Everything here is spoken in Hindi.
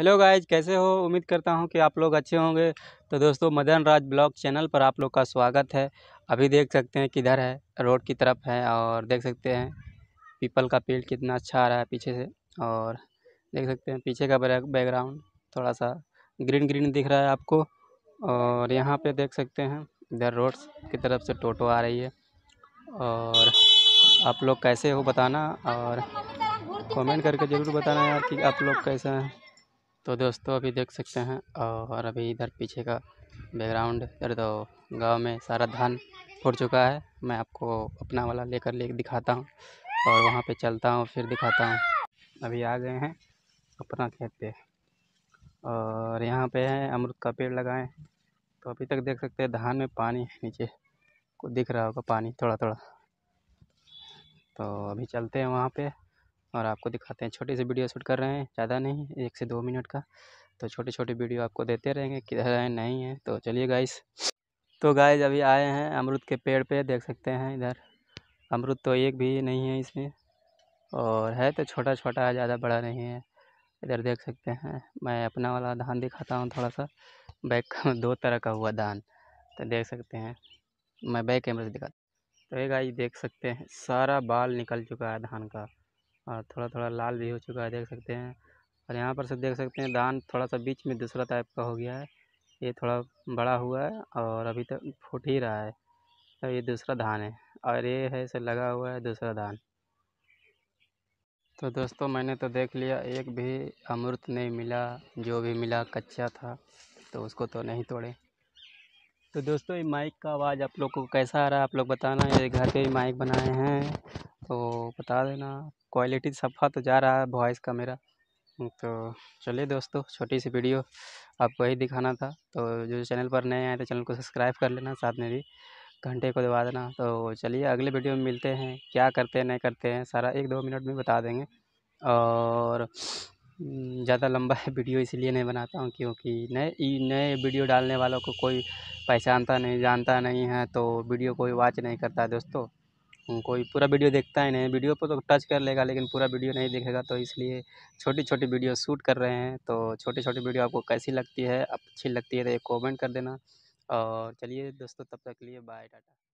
हेलो गाइज कैसे हो उम्मीद करता हूँ कि आप लोग अच्छे होंगे तो दोस्तों मदन राज ब्लॉग चैनल पर आप लोग का स्वागत है अभी देख सकते हैं किधर है रोड की तरफ है और देख सकते हैं पीपल का पेड़ कितना अच्छा आ रहा है पीछे से और देख सकते हैं पीछे का बैकग्राउंड थोड़ा सा ग्रीन ग्रीन दिख रहा है आपको और यहाँ पर देख सकते हैं इधर रोड की तरफ से टोटो आ रही है और आप लोग कैसे हो बताना और कमेंट करके ज़रूर बताना यार कि आप लोग कैसे हैं तो दोस्तों अभी देख सकते हैं और अभी इधर पीछे का बैकग्राउंड इधर तो गाँव में सारा धान फुट चुका है मैं आपको अपना वाला लेकर ले दिखाता हूँ और वहाँ पे चलता हूँ फिर दिखाता हूँ अभी आ गए हैं अपना खेत पे और यहाँ पे है अमरुद का पेड़ लगाए तो अभी तक देख सकते हैं धान में पानी है नीचे को दिख रहा होगा पानी थोड़ा थोड़ा तो अभी चलते हैं वहाँ पर और आपको दिखाते हैं छोटी सी वीडियो शूट कर रहे हैं ज़्यादा नहीं एक से दो मिनट का तो छोटे छोटे वीडियो आपको देते रहेंगे किधर है नहीं है तो चलिए गाइस तो गाइस अभी आए हैं अमरुद के पेड़ पे देख सकते हैं इधर अमरुद तो एक भी नहीं है इसमें और है तो छोटा छोटा है ज़्यादा बड़ा नहीं है इधर देख सकते हैं मैं अपना वाला धान दिखाता हूँ थोड़ा सा बैक दो तरह का हुआ धान तो देख सकते हैं मैं बैक कैमरे से दिखाता तो ये गाइस देख सकते हैं सारा बाल निकल चुका है धान का और थोड़ा थोड़ा लाल भी हो चुका है देख सकते हैं और यहाँ पर से देख सकते हैं धान थोड़ा सा बीच में दूसरा टाइप का हो गया है ये थोड़ा बड़ा हुआ है और अभी तक फूट ही रहा है तो ये दूसरा धान है और ये है इसे लगा हुआ है दूसरा धान तो दोस्तों मैंने तो देख लिया एक भी अमृत नहीं मिला जो भी मिला कच्चा था तो उसको तो नहीं तोड़े तो दोस्तों ये माइक का आवाज़ आप लोग को कैसा आ रहा है आप लोग बताना ये घर पे ही माइक बनाए हैं तो बता देना क्वालिटी सफा तो जा रहा है वॉइस का मेरा हम्म, तो चलिए दोस्तों छोटी सी वीडियो आपको यही दिखाना था तो जो चैनल पर नए आए तो चैनल को सब्सक्राइब कर लेना साथ में भी घंटे को दबा देना तो चलिए अगले वीडियो में मिलते हैं क्या करते हैं नहीं करते हैं सारा एक दो मिनट में बता देंगे और हम्म, ज़्यादा लंबा है वीडियो इसलिए नहीं बनाता हूँ क्योंकि नए नए वीडियो डालने वालों को कोई पहचानता नहीं जानता नहीं है तो वीडियो कोई वॉच नहीं करता दोस्तों कोई पूरा वीडियो देखता ही नहीं वीडियो पर तो टच कर लेगा लेकिन पूरा वीडियो नहीं देखेगा तो इसलिए छोटी छोटी वीडियो शूट कर रहे हैं तो छोटी छोटी वीडियो आपको कैसी लगती है अच्छी लगती है तो एक कॉमेंट कर देना और चलिए दोस्तों तब तक के लिए बाय टाटा